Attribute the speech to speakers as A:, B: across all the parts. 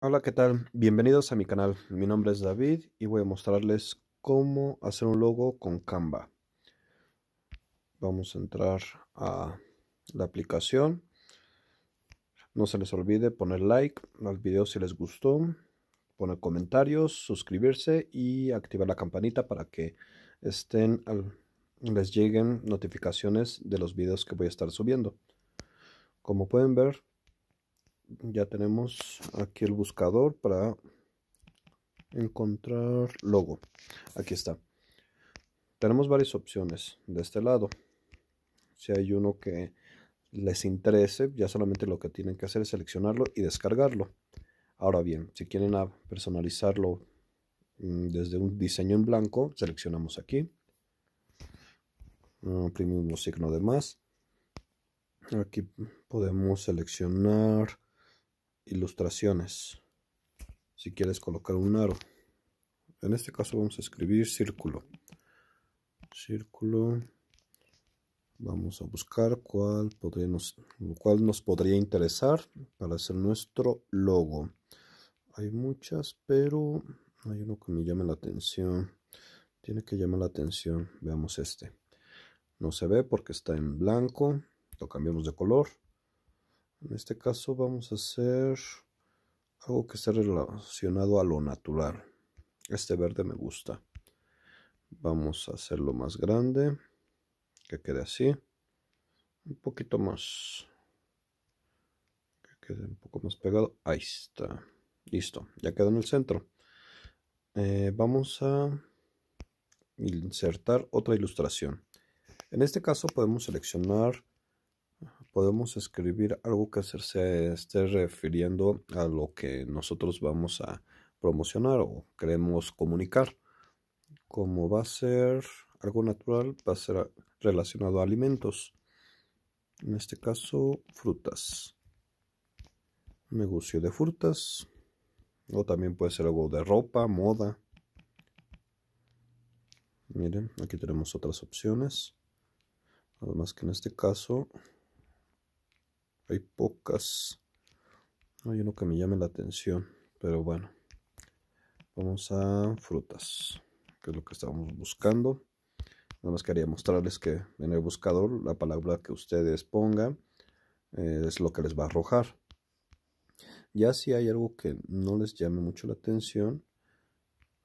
A: Hola, ¿qué tal? Bienvenidos a mi canal. Mi nombre es David y voy a mostrarles cómo hacer un logo con Canva. Vamos a entrar a la aplicación. No se les olvide poner like al video si les gustó, poner comentarios, suscribirse y activar la campanita para que estén les lleguen notificaciones de los videos que voy a estar subiendo. Como pueden ver, ya tenemos aquí el buscador para encontrar logo aquí está tenemos varias opciones de este lado si hay uno que les interese ya solamente lo que tienen que hacer es seleccionarlo y descargarlo ahora bien si quieren personalizarlo mm, desde un diseño en blanco seleccionamos aquí imprimimos signo de más aquí podemos seleccionar ilustraciones si quieres colocar un aro en este caso vamos a escribir círculo círculo vamos a buscar cuál cuál nos podría interesar para hacer nuestro logo hay muchas pero hay uno que me llama la atención tiene que llamar la atención veamos este no se ve porque está en blanco lo cambiamos de color en este caso vamos a hacer algo que esté relacionado a lo natural. Este verde me gusta. Vamos a hacerlo más grande. Que quede así. Un poquito más. Que quede un poco más pegado. Ahí está. Listo. Ya quedó en el centro. Eh, vamos a insertar otra ilustración. En este caso podemos seleccionar podemos escribir algo que se esté refiriendo a lo que nosotros vamos a promocionar o queremos comunicar. Como va a ser algo natural, va a ser relacionado a alimentos. En este caso, frutas. Negocio de frutas. O también puede ser algo de ropa, moda. Miren, aquí tenemos otras opciones. más que en este caso hay pocas. No hay uno que me llame la atención. Pero bueno. Vamos a frutas. Que es lo que estábamos buscando. Nada más quería mostrarles que en el buscador la palabra que ustedes pongan eh, es lo que les va a arrojar. Ya si hay algo que no les llame mucho la atención,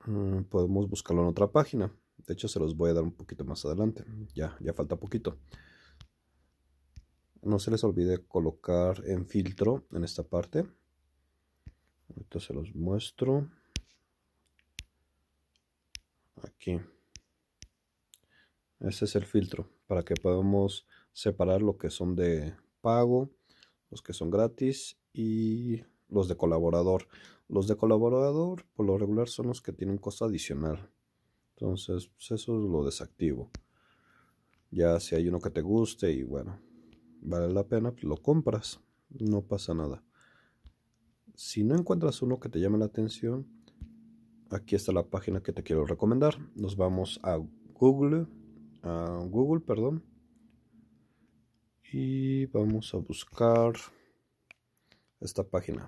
A: mm, podemos buscarlo en otra página. De hecho, se los voy a dar un poquito más adelante. Ya, ya falta poquito no se les olvide colocar en filtro en esta parte ahorita se los muestro aquí ese es el filtro para que podamos separar lo que son de pago los que son gratis y los de colaborador los de colaborador por lo regular son los que tienen costo adicional entonces pues, eso lo desactivo ya si hay uno que te guste y bueno vale la pena, pues, lo compras, no pasa nada. Si no encuentras uno que te llame la atención, aquí está la página que te quiero recomendar. Nos vamos a Google, a Google, perdón, y vamos a buscar esta página,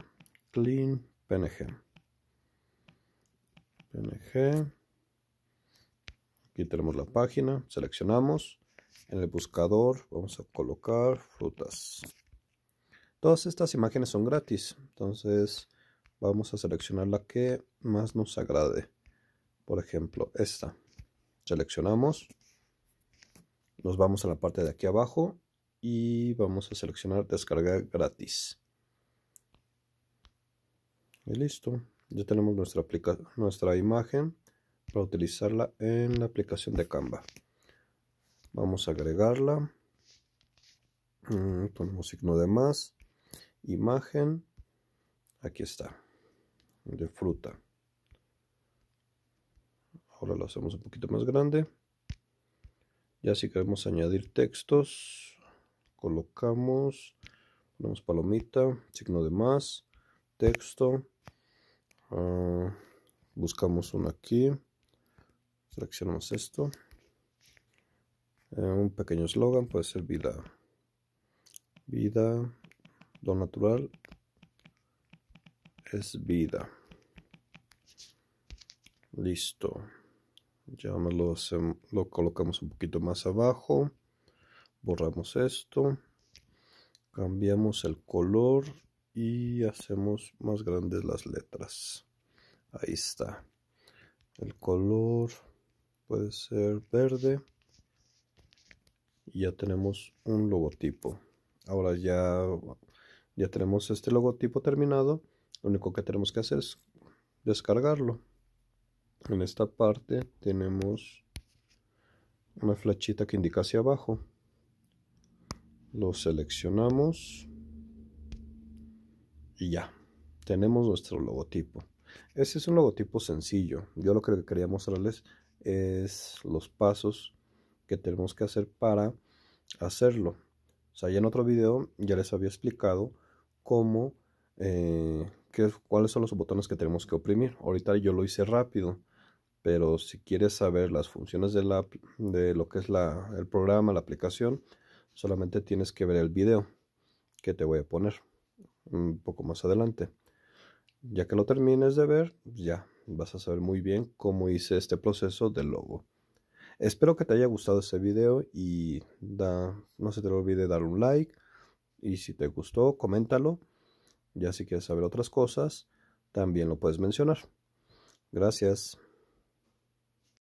A: clean png. PNG. Aquí tenemos la página, seleccionamos en el buscador vamos a colocar frutas. Todas estas imágenes son gratis, entonces vamos a seleccionar la que más nos agrade. Por ejemplo, esta. Seleccionamos. Nos vamos a la parte de aquí abajo y vamos a seleccionar descargar gratis. Y listo. Ya tenemos nuestra, nuestra imagen para utilizarla en la aplicación de Canva vamos a agregarla mm, ponemos signo de más imagen aquí está de fruta ahora lo hacemos un poquito más grande ya si queremos añadir textos colocamos ponemos palomita signo de más texto ah, buscamos uno aquí seleccionamos esto eh, un pequeño eslogan puede ser vida. Vida, lo natural es vida. Listo. Ya lo, lo colocamos un poquito más abajo. Borramos esto. Cambiamos el color y hacemos más grandes las letras. Ahí está. El color puede ser verde ya tenemos un logotipo ahora ya ya tenemos este logotipo terminado lo único que tenemos que hacer es descargarlo en esta parte tenemos una flechita que indica hacia abajo lo seleccionamos y ya tenemos nuestro logotipo este es un logotipo sencillo yo lo que quería mostrarles es los pasos que tenemos que hacer para hacerlo. O sea, ya en otro video ya les había explicado cómo, eh, qué, cuáles son los botones que tenemos que oprimir. Ahorita yo lo hice rápido, pero si quieres saber las funciones de, la, de lo que es el programa, la aplicación, solamente tienes que ver el video que te voy a poner un poco más adelante. Ya que lo termines de ver, ya vas a saber muy bien cómo hice este proceso del logo. Espero que te haya gustado este video y no se te olvide dar un like. Y si te gustó, coméntalo. Ya si quieres saber otras cosas, también lo puedes mencionar. Gracias.